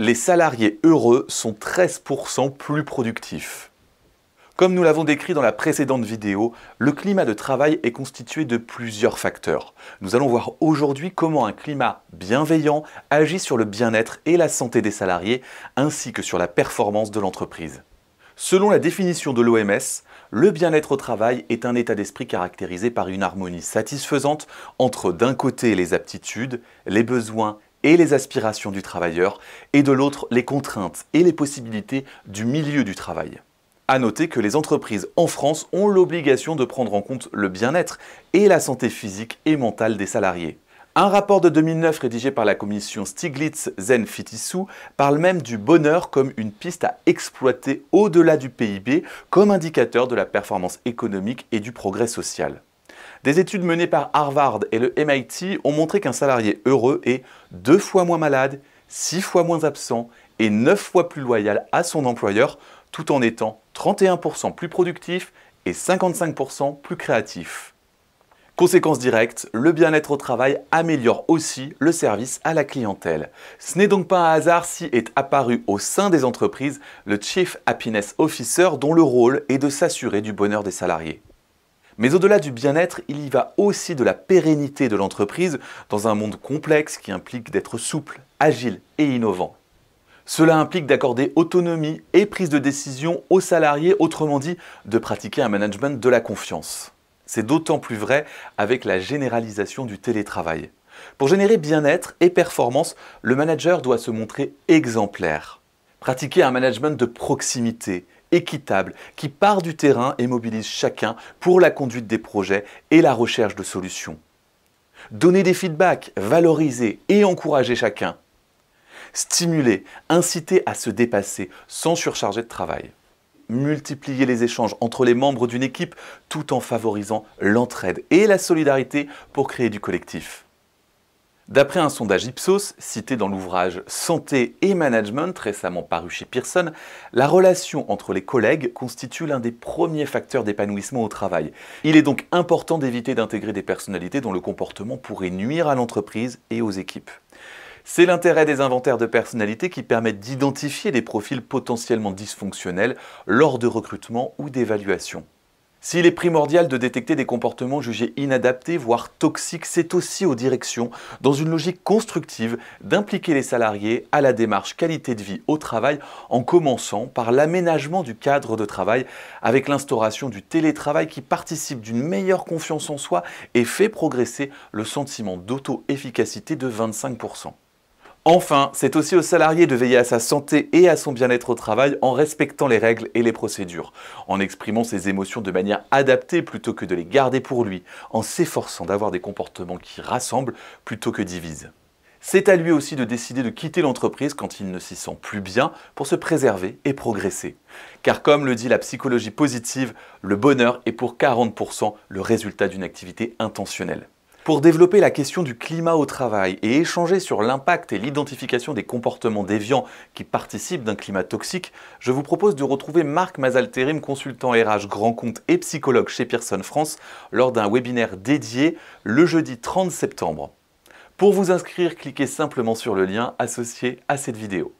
les salariés heureux sont 13% plus productifs. Comme nous l'avons décrit dans la précédente vidéo, le climat de travail est constitué de plusieurs facteurs. Nous allons voir aujourd'hui comment un climat bienveillant agit sur le bien-être et la santé des salariés, ainsi que sur la performance de l'entreprise. Selon la définition de l'OMS, le bien-être au travail est un état d'esprit caractérisé par une harmonie satisfaisante entre d'un côté les aptitudes, les besoins et les aspirations du travailleur, et de l'autre les contraintes et les possibilités du milieu du travail. À noter que les entreprises en France ont l'obligation de prendre en compte le bien-être et la santé physique et mentale des salariés. Un rapport de 2009 rédigé par la commission stiglitz zen parle même du bonheur comme une piste à exploiter au-delà du PIB comme indicateur de la performance économique et du progrès social. Des études menées par Harvard et le MIT ont montré qu'un salarié heureux est deux fois moins malade, six fois moins absent et neuf fois plus loyal à son employeur, tout en étant 31% plus productif et 55% plus créatif. Conséquence directe, le bien-être au travail améliore aussi le service à la clientèle. Ce n'est donc pas un hasard si est apparu au sein des entreprises le Chief Happiness Officer dont le rôle est de s'assurer du bonheur des salariés. Mais au-delà du bien-être, il y va aussi de la pérennité de l'entreprise dans un monde complexe qui implique d'être souple, agile et innovant. Cela implique d'accorder autonomie et prise de décision aux salariés, autrement dit, de pratiquer un management de la confiance. C'est d'autant plus vrai avec la généralisation du télétravail. Pour générer bien-être et performance, le manager doit se montrer exemplaire. Pratiquer un management de proximité équitable qui part du terrain et mobilise chacun pour la conduite des projets et la recherche de solutions. Donner des feedbacks, valoriser et encourager chacun. Stimuler, inciter à se dépasser sans surcharger de travail. Multiplier les échanges entre les membres d'une équipe tout en favorisant l'entraide et la solidarité pour créer du collectif. D'après un sondage Ipsos, cité dans l'ouvrage Santé et Management récemment paru chez Pearson, la relation entre les collègues constitue l'un des premiers facteurs d'épanouissement au travail. Il est donc important d'éviter d'intégrer des personnalités dont le comportement pourrait nuire à l'entreprise et aux équipes. C'est l'intérêt des inventaires de personnalités qui permettent d'identifier des profils potentiellement dysfonctionnels lors de recrutement ou d'évaluation. S'il est primordial de détecter des comportements jugés inadaptés, voire toxiques, c'est aussi aux directions, dans une logique constructive, d'impliquer les salariés à la démarche qualité de vie au travail en commençant par l'aménagement du cadre de travail avec l'instauration du télétravail qui participe d'une meilleure confiance en soi et fait progresser le sentiment d'auto-efficacité de 25%. Enfin, c'est aussi au salarié de veiller à sa santé et à son bien-être au travail en respectant les règles et les procédures, en exprimant ses émotions de manière adaptée plutôt que de les garder pour lui, en s'efforçant d'avoir des comportements qui rassemblent plutôt que divisent. C'est à lui aussi de décider de quitter l'entreprise quand il ne s'y sent plus bien pour se préserver et progresser. Car comme le dit la psychologie positive, le bonheur est pour 40% le résultat d'une activité intentionnelle. Pour développer la question du climat au travail et échanger sur l'impact et l'identification des comportements déviants qui participent d'un climat toxique, je vous propose de retrouver Marc Mazalterim, consultant RH grand compte et psychologue chez Pearson France, lors d'un webinaire dédié le jeudi 30 septembre. Pour vous inscrire, cliquez simplement sur le lien associé à cette vidéo.